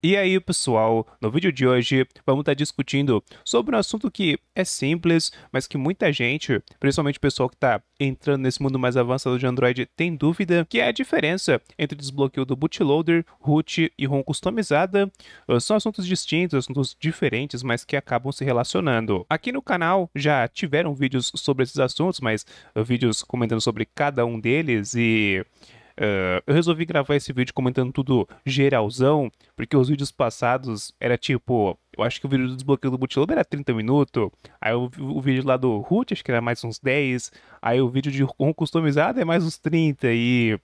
E aí, pessoal, no vídeo de hoje vamos estar tá discutindo sobre um assunto que é simples, mas que muita gente, principalmente o pessoal que está entrando nesse mundo mais avançado de Android, tem dúvida, que é a diferença entre desbloqueio do bootloader, root e ROM customizada. Ah, são assuntos distintos, assuntos diferentes, mas que acabam se relacionando. Aqui no canal já tiveram vídeos sobre esses assuntos, mas ah, vídeos comentando sobre cada um deles e Uh, eu resolvi gravar esse vídeo comentando tudo geralzão, porque os vídeos passados era tipo, eu acho que o vídeo do desbloqueio do bootloader era 30 minutos, aí o, o, vídeo lá do root acho que era mais uns 10, aí o vídeo de ROM customizado é mais uns 30 e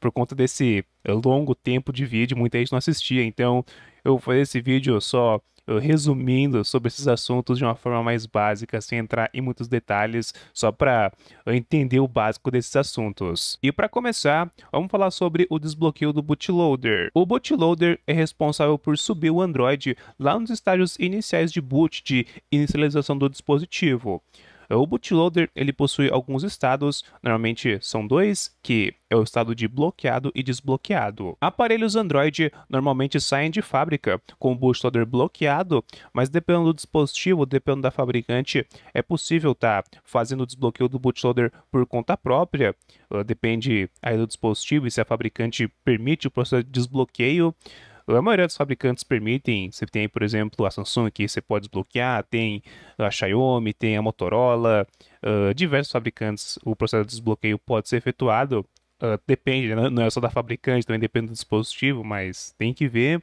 por conta desse longo tempo de vídeo, muita gente não assistia, então eu vou fazer esse vídeo só resumindo sobre esses assuntos de uma forma mais básica, sem entrar em muitos detalhes, só para entender o básico desses assuntos. E para começar, vamos falar sobre o desbloqueio do bootloader. O bootloader é responsável por subir o Android lá nos estágios iniciais de boot de inicialização do dispositivo. É o bootloader ele possui alguns estados, normalmente são dois, que é o estado de bloqueado e desbloqueado. Aparelhos Android normalmente saem de fábrica com o bootloader bloqueado, mas dependendo do dispositivo, dependendo da fabricante, é possível estar tá fazendo o desbloqueio do bootloader por conta própria, depende aí do dispositivo e se a fabricante permite o processo de desbloqueio. A maioria dos fabricantes permitem, você tem, por exemplo, a Samsung que você pode desbloquear, tem a Xiaomi, tem a Motorola, uh, diversos fabricantes, o processo de desbloqueio pode ser efetuado, uh, depende, né, não é só da fabricante, também depende do dispositivo, mas tem que ver.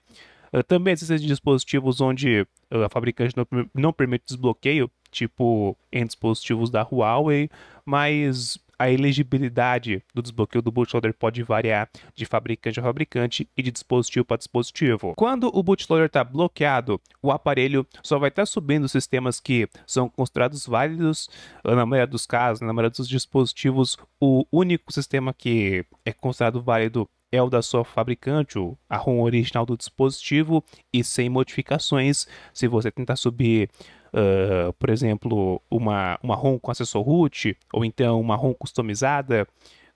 Uh, também existem dispositivos onde a fabricante não, não permite desbloqueio, tipo em dispositivos da Huawei, mas a elegibilidade do desbloqueio do bootloader pode variar de fabricante a fabricante e de dispositivo para dispositivo. Quando o bootloader está bloqueado, o aparelho só vai estar tá subindo sistemas que são considerados válidos, ah, na maioria dos casos, na maioria dos dispositivos, o único sistema que é considerado válido é o da sua fabricante, a ROM original do dispositivo e sem modificações. Se você tentar subir uh, por exemplo, uma, uma ROM com acessor root, ou então uma ROM customizada,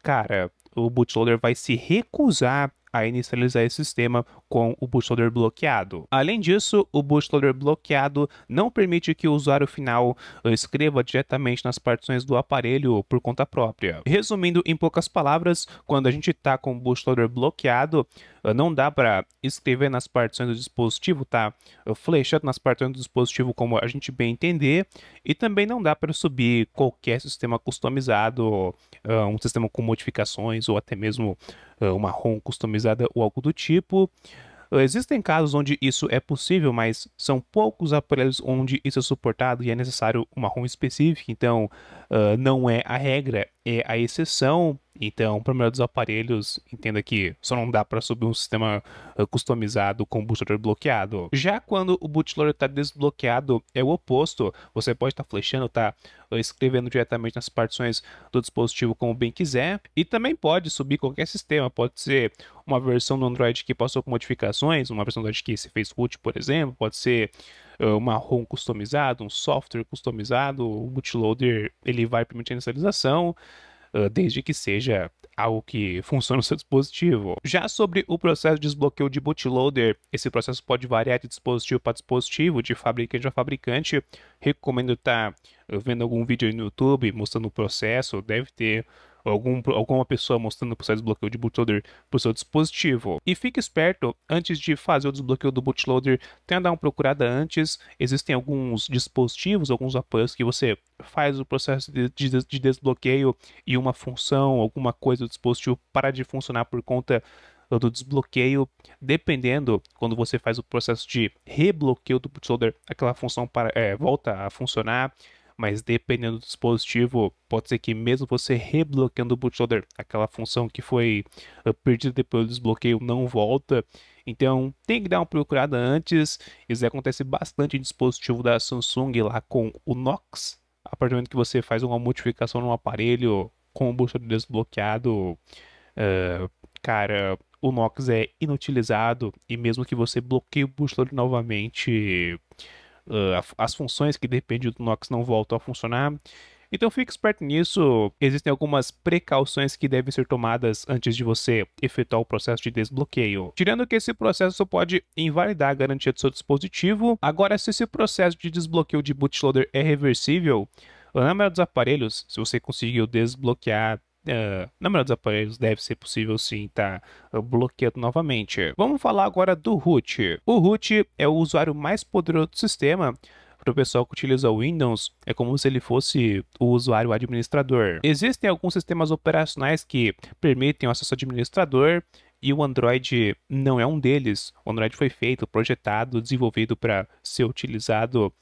cara, o bootloader vai se recusar a inicializar esse sistema com o bootloader bloqueado. Além disso, o bootloader bloqueado não permite que o usuário final eh, escreva diretamente nas partições do aparelho por conta própria. Resumindo em poucas palavras, quando a gente está com o bootloader bloqueado, eh, não dá para escrever nas partições do dispositivo, tá? Eh, flechando nas partições do dispositivo como a gente bem entender, e também não dá para subir qualquer sistema customizado, um sistema com modificações ou até mesmo uma ah, ROM customizada é ou algo do tipo. Ah, existem casos onde isso é possível, mas são poucos aparelhos onde isso é suportado e é necessário uma ROM específica, então uh, não é a regra, é a exceção. Então, para melhor dos aparelhos, entenda que só não dá para subir um sistema ah, customizado com o bootloader bloqueado. Já quando o bootloader está desbloqueado, é o oposto. Você pode estar tá flechando, tá ah, escrevendo diretamente nas partições do dispositivo como bem quiser. E também pode subir qualquer sistema, pode ser uma versão do Android que passou com modificações, uma versão do Android que se fez root, por exemplo, pode ser ah, uma ROM customizada, um software customizado, o bootloader ele vai permitir a inicialização desde que seja algo que funcione no seu dispositivo. Já sobre o processo de desbloqueio de bootloader, esse processo pode variar de dispositivo para dispositivo, de fabricante a fabricante. Recomendo estar tá vendo algum vídeo no YouTube mostrando o processo, deve ter algum, alguma pessoa mostrando o processo de desbloqueio de bootloader para o seu dispositivo. E fique esperto, antes de fazer o desbloqueio do bootloader, tenha dado uma procurada antes. Existem alguns dispositivos, alguns apoios que você faz o processo de, de, de desbloqueio e uma função, alguma coisa do dispositivo para de funcionar por conta do desbloqueio, dependendo quando você faz o processo de rebloqueio do bootloader, aquela função para, é, volta a funcionar mas dependendo do dispositivo, pode ser que mesmo você rebloqueando o bootloader, aquela função que foi ah, perdida depois do desbloqueio não volta. Então tem que dar uma procurada antes. Isso acontece bastante em dispositivo da Samsung lá com o Knox. A partir do momento que você faz uma modificação no aparelho com o bootloader desbloqueado, uh, cara, o Nox é inutilizado e mesmo que você bloqueie o bootloader novamente, uh, as funções que dependem do Nox não voltam a funcionar. Então fique esperto nisso. Existem algumas precauções que devem ser tomadas antes de você efetuar o processo de desbloqueio. Tirando que esse processo pode invalidar a garantia do seu dispositivo. Agora, se esse processo de desbloqueio de bootloader é reversível, na maioria dos aparelhos, se você conseguiu desbloquear Uh, na maioria dos aparelhos deve ser possível sim estar tá, bloqueado novamente. Vamos falar agora do root. O root é o usuário mais poderoso do sistema, para o pessoal que utiliza o Windows, é como se ele fosse o usuário administrador. Existem alguns sistemas operacionais que permitem o acesso administrador e o Android não é um deles. O Android foi feito, projetado, desenvolvido para ser utilizado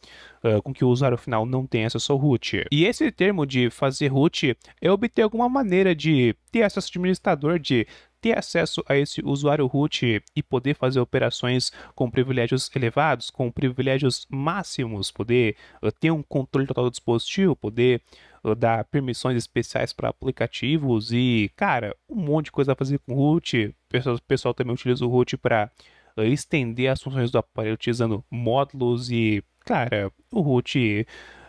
uh, com que o usuário final não tenha acesso ao root. E esse termo de fazer root é obter alguma maneira de ter acesso ao administrador, de ter acesso a esse usuário root e poder fazer operações com privilégios elevados, com privilégios máximos, poder uh, ter um controle total do dispositivo, poder dar permissões especiais para aplicativos e, cara, um monte de coisa a fazer com root, pessoal, pessoal também utiliza o root para uh, eh, estender as funções do aparelho utilizando módulos e, cara, o root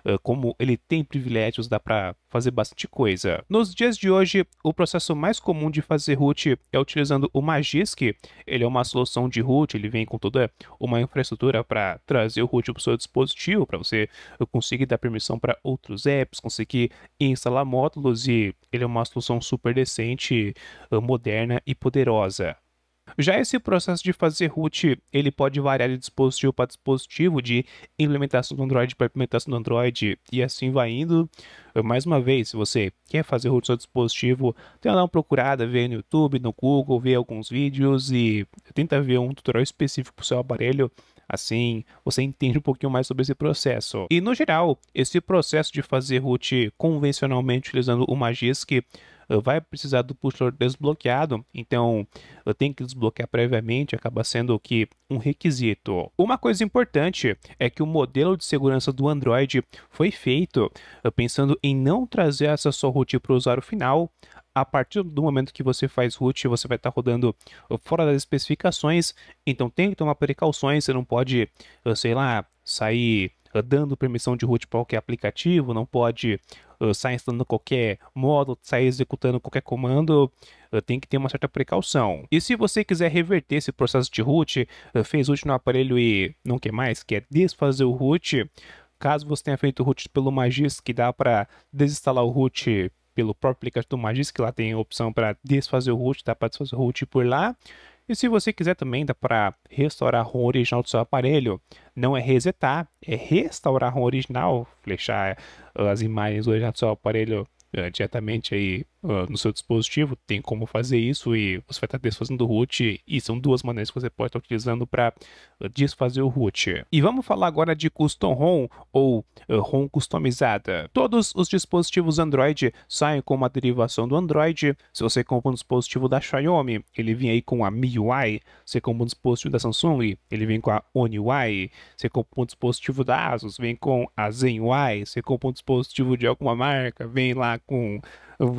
eh, como ele tem privilégios, dá para fazer bastante coisa. Nos dias de hoje, o processo mais comum de fazer root é utilizando o Magisk. Ele é uma solução de root, ele vem com toda uma infraestrutura para trazer o root para o seu dispositivo, para você eh, conseguir dar permissão para outros apps, conseguir instalar módulos e ele é uma solução super decente, eh, moderna e poderosa. Já esse processo de fazer root, ele pode variar de dispositivo para dispositivo, de implementação do Android para implementação do Android e assim vai indo. Mais uma vez, se você quer fazer root do seu dispositivo, tenta dar uma procurada, ver no YouTube, no Google, ver alguns vídeos e tenta ver um tutorial específico para o seu aparelho Assim, você entende um pouquinho mais sobre esse processo. E no geral, esse processo de fazer root convencionalmente utilizando o Magisk vai precisar do pushler desbloqueado, então eu tenho que desbloquear previamente, acaba sendo que um requisito. Uma coisa importante é que o modelo de segurança do Android foi feito eh, pensando em não trazer essa sua root para o usuário final, a partir do momento que você faz root, você vai estar tá rodando eh, fora das especificações, então tem que tomar precauções, você não pode, eh, sei lá, sair eh, dando permissão de root para qualquer aplicativo, não pode uh, sair instalando qualquer módulo, sair executando qualquer comando, uh, tem que ter uma certa precaução. E se você quiser reverter esse processo de root, fez root no aparelho e não quer mais, quer desfazer o root, caso você tenha feito root pelo Magisk, que dá para desinstalar o root pelo próprio aplicativo do Magisk, lá tem a opção para desfazer o root, dá para desfazer o root por lá. E se você quiser também, dá para restaurar ROM original do seu aparelho. Não é resetar, é restaurar ROM original, flechar eh, as imagens do seu aparelho eh, diretamente aí ah, no seu dispositivo, tem como fazer isso e você vai estar tá desfazendo o root e são duas maneiras que você pode estar tá utilizando para ah, desfazer o root. E vamos falar agora de custom ROM ou uh, ROM customizada. Todos os dispositivos Android saem com uma derivação do Android. Se você compra um dispositivo da Xiaomi, ele vem aí com a MIUI. Você compra um dispositivo da Samsung, ele vem com a One UI. Você compra um dispositivo da ASUS, vem com a Zen UI. Você compra um dispositivo de alguma marca, vem lá com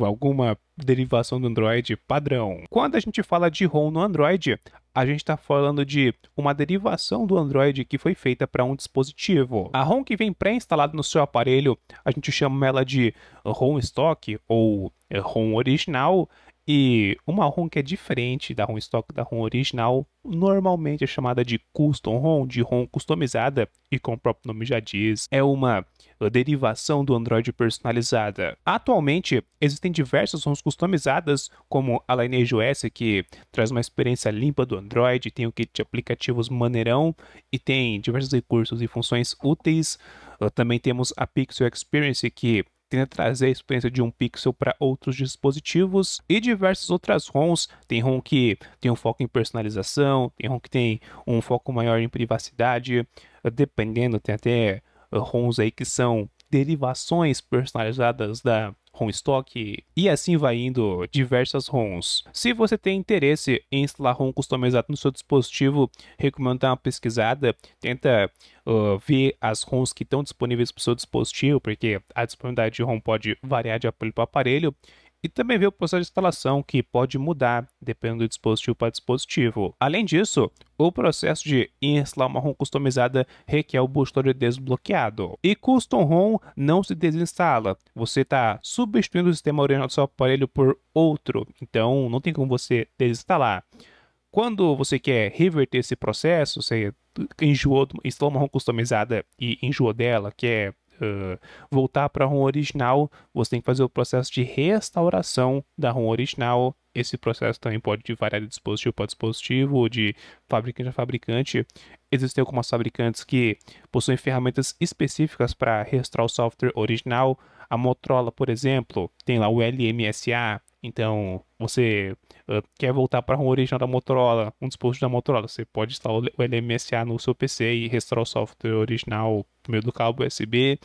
alguma derivação do Android padrão. Quando a gente fala de ROM no Android, a gente está falando de uma derivação do Android que foi feita para um dispositivo. A ROM que vem pré-instalada no seu aparelho, a gente chama ela de ROM stock ou ROM original, e uma ROM que é diferente da ROM stock da ROM original, normalmente é chamada de custom ROM, de ROM customizada, e como o próprio nome já diz, é uma derivação do Android personalizada. Atualmente, existem diversas ROMs customizadas, como a Lineage OS, que traz uma experiência limpa do Android, tem o kit de aplicativos maneirão e tem diversos recursos e funções úteis. Ah, também temos a Pixel Experience, que tenta trazer a experiência de um pixel para outros dispositivos e diversas outras ROMs. Tem ROM que tem um foco em personalização, tem ROM que tem um foco maior em privacidade, dependendo, tem até eh, ROMs aí que são derivações personalizadas da ROM stock e assim vai indo diversas ROMs. Se você tem interesse em instalar ROM customizado no seu dispositivo, recomendo dar uma pesquisada, tenta uh, ver as ROMs que estão disponíveis para o seu dispositivo, porque a disponibilidade de ROM pode variar de aparelho para aparelho e também vê o processo de instalação, que pode mudar dependendo do dispositivo para dispositivo. Além disso, o processo de instalar uma ROM customizada requer o bootloader desbloqueado. E Custom ROM não se desinstala, você está substituindo o sistema original do seu aparelho por outro, então não tem como você desinstalar. Quando você quer reverter esse processo, você enjoou, instalou uma ROM customizada e enjoou dela, quer é eh, voltar para a ROM original, você tem que fazer o processo de restauração da ROM original. Esse processo também pode variar de dispositivo para dispositivo, de fabricante a fabricante. Existem algumas fabricantes que possuem ferramentas específicas para restaurar o software original. A Motorola, por exemplo, tem lá o LMSA, então, você uh, quer voltar para um original da Motorola, um dispositivo da Motorola, você pode instalar o LMSA no seu PC e restaurar o software original por meio do cabo USB.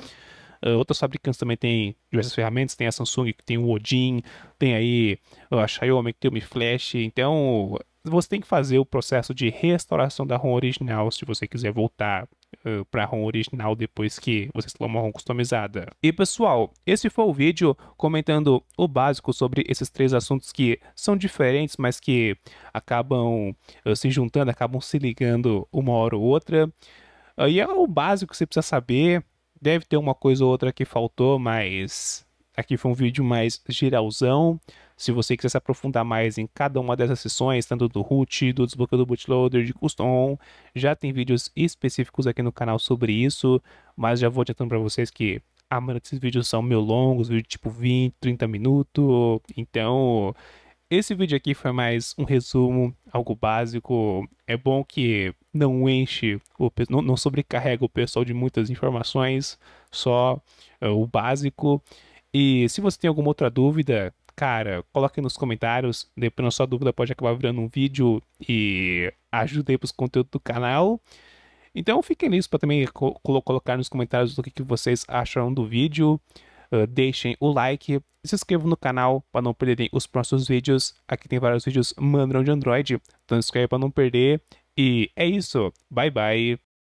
Uh, outras fabricantes também têm diversas ferramentas, tem a Samsung, que tem o Odin, tem aí a Xiaomi, que tem o Mi Flash. Então, você tem que fazer o processo de restauração da ROM original se você quiser voltar uh, eh, para ROM original depois que você instalou uma ROM customizada. E pessoal, esse foi o vídeo comentando o básico sobre esses três assuntos que são diferentes, mas que acabam uh, se juntando, acabam se ligando uma hora ou outra. Uh, e é o básico que você precisa saber. Deve ter uma coisa ou outra que faltou, mas Aqui foi um vídeo mais geralzão. Se você quiser se aprofundar mais em cada uma dessas sessões, tanto do root, do desbloqueio do bootloader, de custom, já tem vídeos específicos aqui no canal sobre isso, mas já vou adiantando para vocês que a maioria desses vídeos são meio longos, vídeo tipo 20, 30 minutos, então esse vídeo aqui foi mais um resumo, algo básico. É bom que não enche, o, não, sobrecarrega o pessoal de muitas informações, só eh, o básico. E se você tem alguma outra dúvida, cara, coloque nos comentários. Dependendo da sua dúvida, pode acabar virando um vídeo e ajudei para os conteúdos do canal. Então fiquem nisso para também co colocar nos comentários o que, que vocês acharam do vídeo. Uh, deixem o like, se inscrevam no canal para não perderem os próximos vídeos. Aqui tem vários vídeos Mandrão de Android, então inscreve para não perder. E é isso. Bye bye.